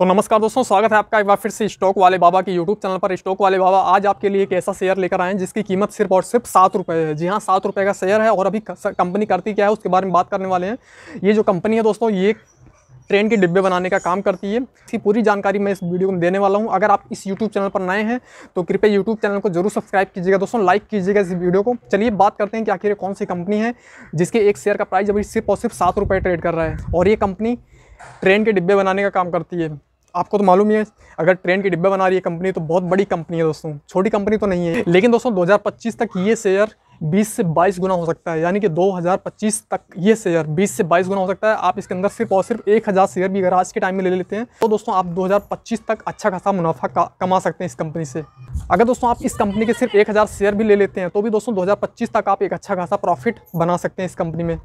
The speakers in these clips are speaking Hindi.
तो नमस्कार दोस्तों स्वागत है आपका एक बार फिर से स्टॉक वाले बाबा के यूट्यूब चैनल पर स्टॉक वाले बाबा आज आपके लिए एक ऐसा शेयर लेकर आए हैं जिसकी कीमत सिर्फ और सिर्फ सात रुपये है जी हाँ सात रुपये का शेयर है और अभी कंपनी करती क्या है उसके बारे में बात करने वाले हैं ये जो कंपनी है दोस्तों ये ट्रेन के डिब्बे बनाने का काम करती है इसकी पूरी जानकारी मैं इस वीडियो में देने वाला हूँ अगर आप इस यूट्यूब चैनल पर नए हैं तो कृपया यूट्यूब चैनल को जरूर सब्सक्राइब कीजिएगा दोस्तों लाइक कीजिएगा इस वीडियो को चलिए बात करते हैं कि आखिर कौन सी कंपनी है जिसके एक शेयर का प्राइस अभी सिर्फ और सिर्फ सात रुपये ट्रेड कर रहा है और ये कंपनी ट्रेन के डिब्बे बनाने का काम करती है आपको तो मालूम ही है अगर ट्रेन के डिब्बे बना रही है कंपनी तो बहुत बड़ी कंपनी है दोस्तों छोटी कंपनी तो नहीं है लेकिन दोस्तों 2025 तक ये शेयर 20 से 22 गुना हो सकता है यानी कि 2025 तक ये शेयर 20 से 22 गुना हो सकता है आप इसके अंदर सिर्फ और सिर्फ एक हज़ार शेयर भी अगर आज के टाइम में ले लेते हैं तो दोस्तों आप 2025 तक अच्छा खासा मुनाफा कमा सकते हैं इस कंपनी से अगर दोस्तों आप इस कंपनी के सिर्फ एक हज़ार शेयर भी ले लेते हैं तो भी दोस्तों दो तक आप एक अच्छा खासा प्रॉफिट बना सकते हैं इस कंपनी में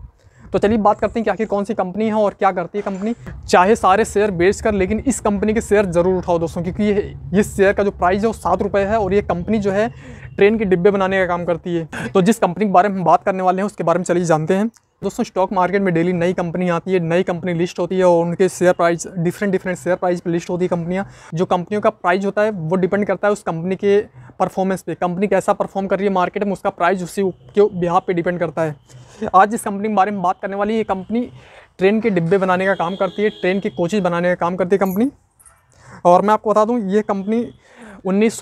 तो चलिए बात करते हैं कि आखिर कौन सी कंपनी है और क्या करती है कंपनी चाहे सारे शेयर बेच कर लेकिन इस कंपनी के शेयर ज़रूर उठाओ दोस्तों क्योंकि ये इस शेयर का जो प्राइस है वो सात रुपये है और ये कंपनी जो है ट्रेन के डिब्बे बनाने का काम करती है तो जिस कंपनी के बारे में हम बात करने वाले हैं उसके बारे में चलिए जानते हैं दोस्तों स्टॉक मार्केट में डेली नई कंपनी आती है नई कंपनी लिस्ट होती है और उनके share price different different share price पर लिस्ट होती है कंपनियाँ जो कंपनियों का प्राइस होता है वो डिपेंड करता है उस कंपनी के परफॉर्मेंस पे कंपनी कैसा परफॉर्म कर रही है मार्केट में उसका प्राइस उसी के बिहार पे डिपेंड करता है आज इस कंपनी के बारे में बात करने वाली ये कंपनी ट्रेन के डिब्बे बनाने का काम करती है ट्रेन की कोचेज बनाने का काम करती है कंपनी और मैं आपको बता दूँ ये कंपनी उन्नीस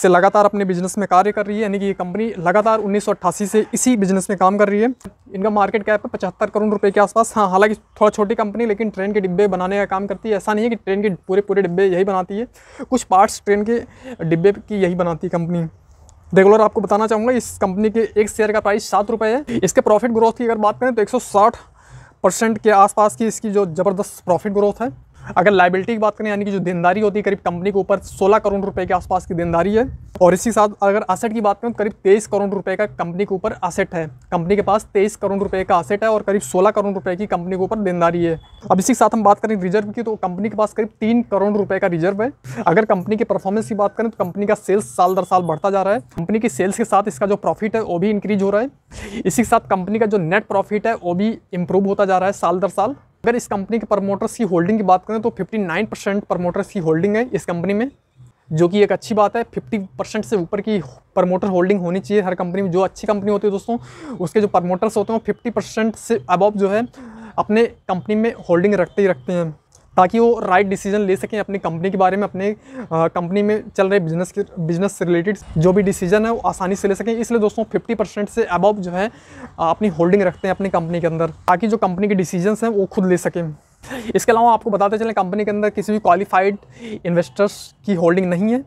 से लगातार अपने बिजनेस में कार्य कर रही है यानी कि ये कंपनी लगातार उन्नीस से इसी बिजनेस में काम कर रही है इनका मार्केट कैप है पचहत्तर करोड़ रुपए के आसपास हाँ हालांकि थोड़ा छोटी कंपनी लेकिन ट्रेन के डिब्बे बनाने का काम करती है ऐसा नहीं है कि ट्रेन के पूरे पूरे डिब्बे यही बनाती है कुछ पार्ट्स ट्रेन के डिब्बे की यही बनाती है कंपनी रेगुलर आपको बताना चाहूँगा इस कंपनी के एक शेयर का प्राइस सात रुपये है इसके प्रॉफिट ग्रोथ की अगर बात करें तो एक परसेंट के आसपास की इसकी जो ज़बरदस्त प्रॉफिट ग्रोथ है अगर लाइबिलिटी की बात करें यानी कि जो देनदारी होती है करीब कंपनी के ऊपर 16 करोड़ रुपए के आसपास की देनदारी है और इसी साथ अगर असेट की बात करें तो करीब 23 करोड़ रुपए का कंपनी के ऊपर असेट है कंपनी के पास 23 करोड़ रुपए का असेट है और करीब 16 करोड़ रुपए की कंपनी के ऊपर देनदारी है अब इसी साथ हम बात करें रिजर्व की तो कंपनी के पास करीब तीन करोड़ रुपये का रिजर्व है अगर कंपनी की परफॉर्मेंस की बात करें तो कंपनी का सेल्स साल दर साल बढ़ता जा रहा है कंपनी की सेल्स के साथ इसका जो प्रॉफिट है वो भी इंक्रीज हो रहा है इसी के साथ कंपनी का जो नेट प्रॉफिट है वो भी इंप्रूव होता जा रहा है साल दर साल अगर इस कंपनी के प्रमोटर्स की होल्डिंग की बात करें तो 59 परसेंट प्रमोटर्स की होल्डिंग है इस कंपनी में जो कि एक अच्छी बात है 50 परसेंट से ऊपर की प्रमोटर होल्डिंग होनी चाहिए हर कंपनी में जो अच्छी कंपनी होती है दोस्तों उसके जो प्रमोटर्स होते हैं वो फिफ्टी परसेंट से अबव जो है अपने कंपनी में होल्डिंग रखते ही रखते हैं ताकि वो राइट डिसीजन ले सकें अपनी कंपनी के बारे में अपने कंपनी में चल रहे बिजनेस के बिजनेस से रिलेटेड जो भी डिसीजन है वो आसानी से ले सकें इसलिए दोस्तों 50 परसेंट से अबव जो है अपनी होल्डिंग रखते हैं अपनी कंपनी के अंदर ताकि जो कंपनी के डिसीजन हैं वो खुद ले सकें इसके अलावा आपको बताते चलें कंपनी के अंदर किसी भी क्वालिफाइड इन्वेस्टर्स की होल्डिंग नहीं है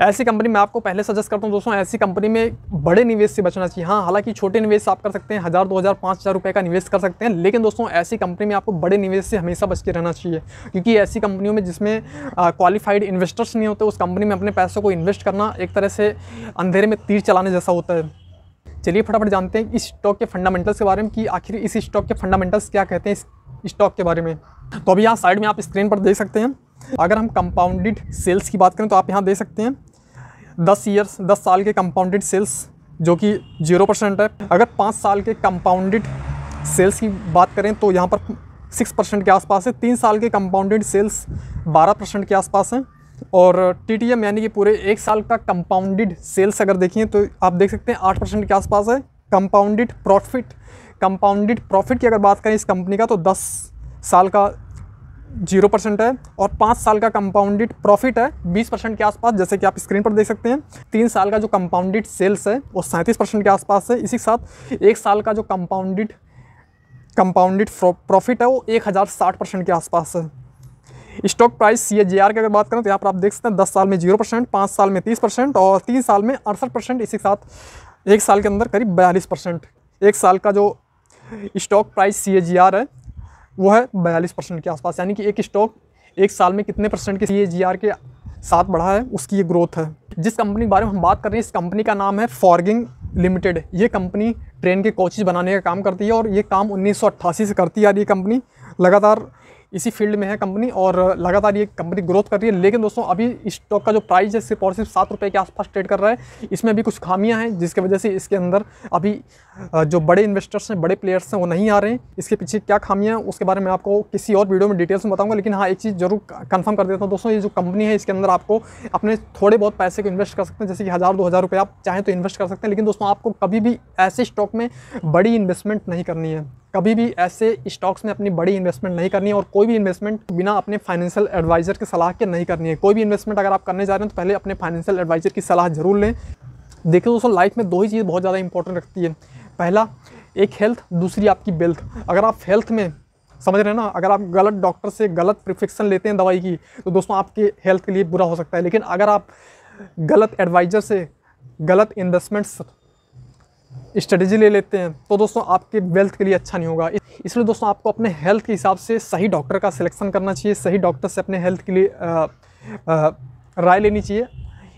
ऐसी कंपनी मैं आपको पहले सजेस्ट करता हूँ दोस्तों ऐसी कंपनी में बड़े निवेश से बचना चाहिए हाँ हालांकि छोटे निवेश आप कर सकते हैं हज़ार दो हज़ार पाँच हज़ार रुपये का निवेश कर सकते हैं लेकिन दोस्तों ऐसी कंपनी में आपको बड़े निवेश से हमेशा बच के रहना चाहिए क्योंकि ऐसी कंपनियों में जिसमें क्वालिफाइड इन्वेस्टर्स नहीं होते उस कंपनी में अपने पैसों को इन्वेस्ट करना एक तरह से अंधेरे में तीर चलाने जैसा होता है चलिए फटाफट जानते हैं इस स्टॉक के फंडामेंटल्स के बारे में कि आखिर इस स्टॉक के फंडामेंटल्स क्या कहते हैं इस स्टॉक के बारे में तो अभी यहाँ साइड में आप स्क्रीन पर देख सकते हैं अगर हम कंपाउंडेड सेल्स की बात करें तो आप यहाँ देख सकते हैं दस ईयर्स दस साल के कंपाउंडेड सेल्स जो कि जीरो परसेंट है अगर पाँच साल के कंपाउंडेड सेल्स की बात करें तो यहाँ पर सिक्स परसेंट के आसपास है तीन साल के कंपाउंडेड सेल्स बारह परसेंट के आसपास हैं और टी टी एम यानी कि पूरे एक साल का कंपाउंडेड सेल्स अगर देखें तो आप देख सकते हैं आठ परसेंट के आसपास है कंपाउंडेड प्रॉफिट कंपाउंडेड प्रॉफिट की अगर बात करें इस कंपनी का तो दस साल का जीरो परसेंट है और पाँच साल का कंपाउंडेड प्रॉफिट है बीस परसेंट के आसपास जैसे कि आप स्क्रीन पर देख सकते हैं तीन साल का जो कंपाउंडेड सेल्स है वो सैंतीस परसेंट के आसपास है इसी के साथ एक साल का जो कंपाउंडेड कंपाउंडेड प्रॉफिट है वो एक हज़ार साठ परसेंट के आसपास है stock price C G R की अगर बात करें तो यहाँ पर आप देख सकते हैं दस साल में जीरो परसेंट पाँच साल में तीस परसेंट और तीन साल में अड़सठ परसेंट इसी के साथ एक साल के अंदर करीब बयालीस परसेंट एक साल का जो स्टॉक प्राइस सी है वो है बयालीस परसेंट के आसपास यानी कि एक स्टॉक एक साल में कितने परसेंट के सी ए जी आर के साथ बढ़ा है उसकी ये ग्रोथ है जिस कंपनी के बारे में हम बात कर रहे हैं इस कंपनी का नाम है फॉर्गिंग लिमिटेड ये कंपनी ट्रेन के कोचेज बनाने का काम करती है और ये काम अट्ठासी से करती है यार ये कंपनी लगातार इसी फील्ड में है कंपनी और लगातार ये कंपनी ग्रोथ कर रही है लेकिन दोस्तों अभी इस स्टॉक का जो प्राइस है सिर्फ और सिर्फ सात रुपये के आसपास ट्रेड कर रहा है इसमें अभी कुछ खामियां हैं जिसकी वजह से इसके अंदर अभी जो बड़े इन्वेस्टर्स हैं बड़े प्लेयर्स हैं वो नहीं आ रहे हैं इसके पीछे क्या खामियाँ हैं उसके बारे में आपको किसी और वीडियो में डिटेल्स में बताऊँगा लेकिन हाँ एक चीज़ जरूर कन्फर्म कर देता हूँ दोस्तों ये जो कंपनी है इसके अंदर आपको अपने थोड़े बहुत पैसे को इन्वेस्ट कर सकते हैं जैसे कि हज़ार दो हज़ार रुपये आप चाहें तो इन्वेस्ट कर सकते हैं लेकिन दोस्तों आपको कभी भी ऐसे स्टॉक में बड़ी इन्वेस्टमेंट नहीं करनी है कभी भी ऐसे स्टॉक्स में अपनी बड़ी इन्वेस्टमेंट नहीं करनी है और कोई भी इन्वेस्टमेंट बिना अपने फाइनेंशियल एडवाइजर के सलाह के नहीं करनी है कोई भी इन्वेस्टमेंट अगर आप करने जा रहे हैं तो पहले अपने फाइनेंशियल एडवाइजर की सलाह जरूर लें देखिए दोस्तों लाइफ में दो ही चीज़ बहुत ज़्यादा इंपॉर्टेंट रखती है पहला एक हेल्थ दूसरी आपकी वेल्थ अगर आप हेल्थ में समझ रहे हैं ना अगर आप गलत डॉक्टर से गलत प्रिस्क्रिप्शन लेते हैं दवाई की तो दोस्तों आपके हेल्थ के लिए बुरा हो सकता है लेकिन अगर आप गलत एडवाइजर से गलत इन्वेस्टमेंट्स स्ट्रेटेजी ले लेते हैं तो दोस्तों आपके वेल्थ के लिए अच्छा नहीं होगा इसलिए दोस्तों आपको अपने हेल्थ के हिसाब से सही डॉक्टर का सिलेक्शन करना चाहिए सही डॉक्टर से अपने हेल्थ के लिए राय लेनी चाहिए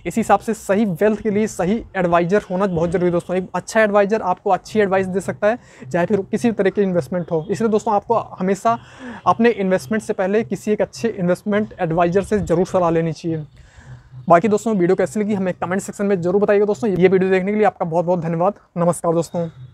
इसी हिसाब से सही वेल्थ के लिए सही एडवाइज़र होना बहुत ज़रूरी है दोस्तों एक अच्छा एडवाइज़र आपको अच्छी एडवाइस दे सकता है चाहे फिर किसी भी तरह की इन्वेस्टमेंट हो इसलिए दोस्तों आपको हमेशा अपने इन्वेस्टमेंट से पहले किसी एक अच्छे इन्वेस्टमेंट एडवाइज़र से ज़रूर सलाह लेनी चाहिए बाकी दोस्तों वीडियो कैसी लगी हमें कमेंट सेक्शन में जरूर बताइएगा दोस्तों ये वीडियो देखने के लिए आपका बहुत बहुत धन्यवाद नमस्कार दोस्तों